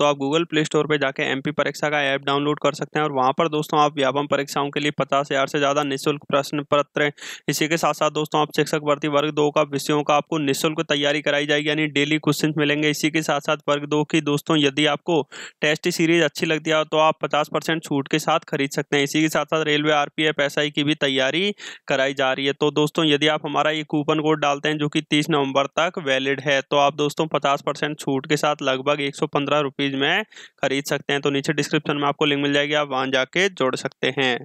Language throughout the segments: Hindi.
तो आप गूगल प्ले स्टोर पर जाकर एम परीक्षा का ऐप डाउनलोड कर सकते हैं और वहाँ पर दोस्तों आप व्यापम परीक्षाओं के लिए पचास हज़ार से ज़्यादा निःशुल्क प्रश्न पत्र इसी के साथ साथ दोस्तों आप शिक्षक भर्ती वर्ग दो का विषयों का आपको निःशुल्क तैयारी कराई जाएगी यानी डेली क्वेश्चन मिलेंगे इसी के साथ साथ वर्ग दो की दोस्तों यदि आपको टेस्ट सीरीज अच्छी लगती है तो आप पचास परसेंट छूट के साथ खरीद सकते हैं इसी के साथ साथ रेलवे आर पी की भी तैयारी कराई जा रही है तो दोस्तों यदि आप हमारा ये कूपन कोड डालते हैं जो कि तीस नवंबर तक वैलिड है तो आप दोस्तों पचास परसेंट छूट के साथ लगभग एक सौ पंद्रह सीरीज में खरीद सकते हैं तो नीचे डिस्क्रिप्शन में आपको लिंक मिल जाएगी आप वहाँ जाके जोड़ सकते हैं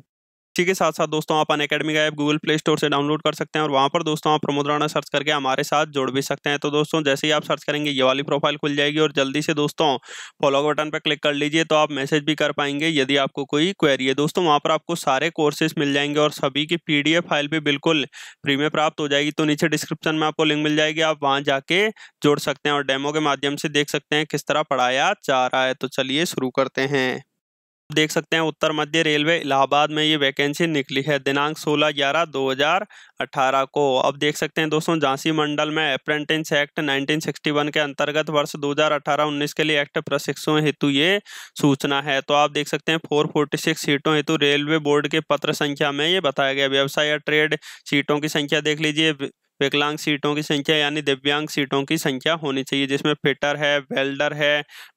इसी के साथ साथ दोस्तों आप अन अकेडमी का ऐप गूगल प्ले स्टोर से डाउनलोड कर सकते हैं और वहाँ पर दोस्तों आप प्रमोद राणा सर्च करके हमारे साथ जुड़ भी सकते हैं तो दोस्तों जैसे ही आप सर्च करेंगे ये वाली प्रोफाइल खुल जाएगी और जल्दी से दोस्तों फॉलो बटन पर क्लिक कर लीजिए तो आप मैसेज भी कर पाएंगे यदि आपको कोई क्वेरी है दोस्तों वहाँ पर आपको सारे कोर्सेज मिल जाएंगे और सभी की पी फाइल भी बिल्कुल फ्री में प्राप्त हो जाएगी तो नीचे डिस्क्रिप्शन में आपको लिंक मिल जाएगी आप वहाँ जाके जुड़ सकते हैं और डेमो के माध्यम से देख सकते हैं किस तरह पढ़ाया जा रहा है तो चलिए शुरू करते हैं देख सकते हैं उत्तर मध्य रेलवे इलाहाबाद में ये वैकेंसी निकली है दिनांक 16 ग्यारह 2018 को अब देख सकते हैं दोस्तों झांसी मंडल में अप्रेंटिस एक्ट 1961 के अंतर्गत वर्ष 2018-19 के लिए एक्ट प्रशिक्षण हेतु ये सूचना है तो आप देख सकते हैं 446 सीटों हेतु रेलवे बोर्ड के पत्र संख्या में ये बताया गया व्यवसाय या ट्रेड सीटों की संख्या देख लीजिए विकलांग सीटों की संख्या यानी दिव्यांग सीटों की संख्या होनी चाहिए जिसमें फिटर है वेल्डर है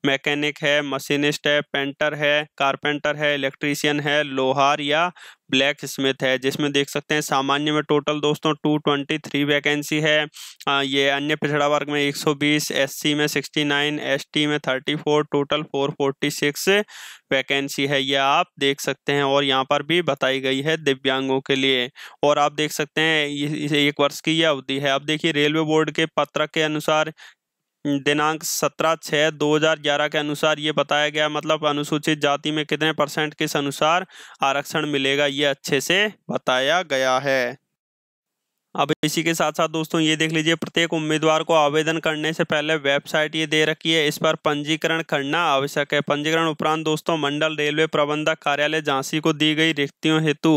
मैकेनिक है मशीनिस्ट है पेंटर है कारपेंटर है इलेक्ट्रीशियन है लोहार या ब्लैक स्मिथ है जिसमें देख सकते हैं सामान्य में टोटल दोस्तों टू ट्वेंटी थ्री वैकेंसी है आ, ये अन्य पिछड़ा वर्ग में एस सी में एस टी में फोर टोटल सिक्स वैकेंसी है ये आप देख सकते हैं और यहाँ पर भी बताई गई है दिव्यांगों के लिए और आप देख सकते हैं ये एक वर्ष की यह अवधि है अब देखिए रेलवे बोर्ड के पत्रक के अनुसार दिनांक सत्रह छः दो हज़ार ग्यारह के अनुसार ये बताया गया मतलब अनुसूचित जाति में कितने परसेंट किस अनुसार आरक्षण मिलेगा ये अच्छे से बताया गया है अब इसी के साथ साथ दोस्तों ये देख लीजिए प्रत्येक उम्मीदवार को आवेदन करने से पहले वेबसाइट ये दे रखी है इस पर पंजीकरण करना आवश्यक है पंजीकरण उपरांत दोस्तों मंडल रेलवे प्रबंधक कार्यालय झांसी को दी गई रिक्तियों हेतु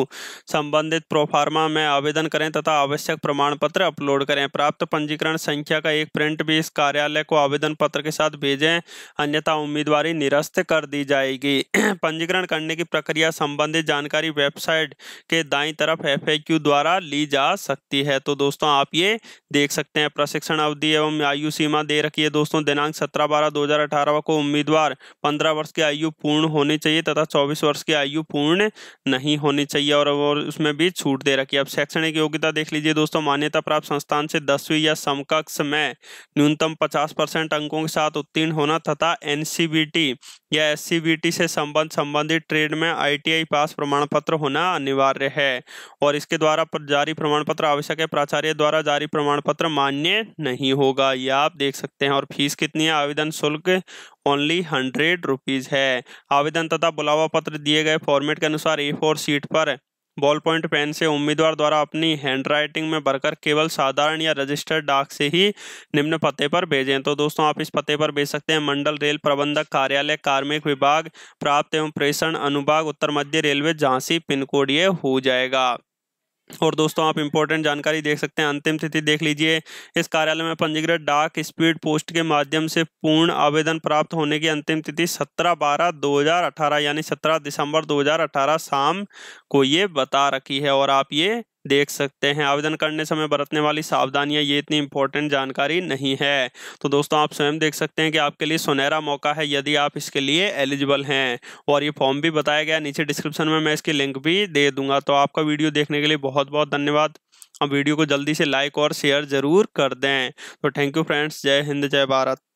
संबंधित प्रोफार्मा में आवेदन करें तथा आवश्यक प्रमाण पत्र अपलोड करें प्राप्त पंजीकरण संख्या का एक प्रिंट भी इस कार्यालय को आवेदन पत्र के साथ भेजें अन्यथा उम्मीदवार निरस्त कर दी जाएगी पंजीकरण करने की प्रक्रिया संबंधित जानकारी वेबसाइट के दाई तरफ एफ द्वारा ली जा सकती है हुई है तो दोस्तों आप ये देख सकते हैं प्रशिक्षण अवधि एवं आयु सीमा दे रखी है दोस्तों दिनांक सत्रह बारह दो हजार अठारह को उम्मीदवार पंद्रह वर्ष की आयु पूर्ण होनी चाहिए तथा चौबीस वर्ष की आयु पूर्ण नहीं होनी चाहिए और, और उसमें भी छूट दे रखी है अब शैक्षणिक योग्यता देख लीजिए दोस्तों मान्यता प्राप्त संस्थान से दसवीं या समकक्ष में न्यूनतम पचास परसेंट अंकों के साथ उत्तीर्ण होना तथा एन या एस से संबंध संबंधित ट्रेड में आई पास प्रमाण पत्र होना अनिवार्य है और इसके द्वारा जारी प्रमाण पत्र आवश्यक के प्राचार्य द्वारा जारी प्रमाण पत्र मान्य नहीं होगा यह आप देख सकते हैं और फीस कितनी है आवेदन शुल्क ओनली हंड्रेड रुपीज है आवेदन तथा बुलावा पत्र दिए गए फॉर्मेट के अनुसार ए फोर सीट पर बॉल पॉइंट पेन से उम्मीदवार द्वारा अपनी हैंड राइटिंग में भरकर केवल साधारण या रजिस्टर्ड डाक से ही निम्न पते पर भेजें तो दोस्तों आप इस पते पर भेज सकते हैं मंडल रेल प्रबंधक कार्यालय कार्मिक विभाग प्राप्त एवं प्रेषण अनुभाग उत्तर मध्य रेलवे झांसी पिन कोड ये हो जाएगा और दोस्तों आप इम्पोर्टेंट जानकारी देख सकते हैं अंतिम तिथि देख लीजिए इस कार्यालय में पंजीकृत डाक स्पीड पोस्ट के माध्यम से पूर्ण आवेदन प्राप्त होने की अंतिम तिथि 17 बारह 2018 यानी 17 दिसंबर 2018 शाम को ये बता रखी है और आप ये देख सकते हैं आवेदन करने समय बरतने वाली सावधानियां ये इतनी इंपॉर्टेंट जानकारी नहीं है तो दोस्तों आप स्वयं देख सकते हैं कि आपके लिए सुनहरा मौका है यदि आप इसके लिए एलिजिबल हैं और ये फॉर्म भी बताया गया नीचे डिस्क्रिप्शन में मैं इसकी लिंक भी दे दूंगा तो आपका वीडियो देखने के लिए बहुत बहुत धन्यवाद अब वीडियो को जल्दी से लाइक और शेयर जरूर कर दें तो थैंक यू फ्रेंड्स जय हिंद जय भारत